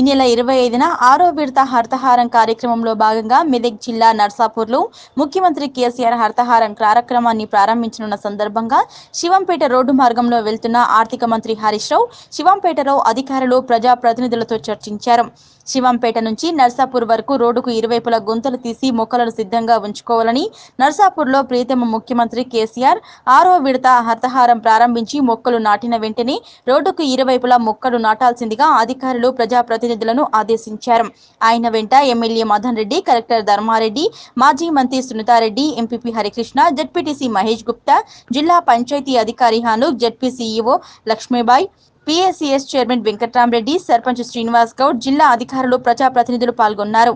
ఈ నెల ఇరవై ఐదున ఆరో విడత హర్తహారం కార్యక్రమంలో భాగంగా మెదక్ జిల్లా నర్సాపూర్లో ముఖ్యమంత్రి కేసీఆర్ హర్తహారం కార్యక్రమాన్ని ప్రారంభించనున్న సందర్భంగా శివంపేట రోడ్డు మార్గంలో వెళ్తున్న ఆర్థిక మంత్రి హరీష్ రావు శివంపేటలో అధికారులు ప్రజాప్రతినిధులతో చర్చించారు శివంపేట నుంచి నర్సాపూర్ వరకు రోడ్డుకు ఇరువైపులా గుంతలు తీసి మొక్కలను సిద్ధంగా ఉంచుకోవాలని నర్సాపూర్లో ప్రియతమ ముఖ్యమంత్రి కేసీఆర్ ఆరో విడత హర్తహారం ప్రారంభించి మొక్కలు నాటిన వెంటనే రోడ్డుకు ఇరువైపులా మొక్కలు నాటాల్సిందిగా అధికారులు ప్రజాప్రతి ప్రతినిధులను ఆదేశించారు ఆయన వెంట ఎమ్మెల్యే మదన్ రెడ్డి కలెక్టర్ ధర్మారెడ్డి మాజీ మంత్రి సునీతారెడ్డి ఎంపీపీ హరికృష్ణ జడ్పీటీసీ మహేష్ గుప్తా జిల్లా పంచాయతీ అధికారి Hanuk ZP CEO Lakshmibai PSCS chairman Venkatramareddy sarpanch Srinivas Goud జిల్లా అధికారులు ప్రజాప్రతినిధులు పాల్గొన్నారు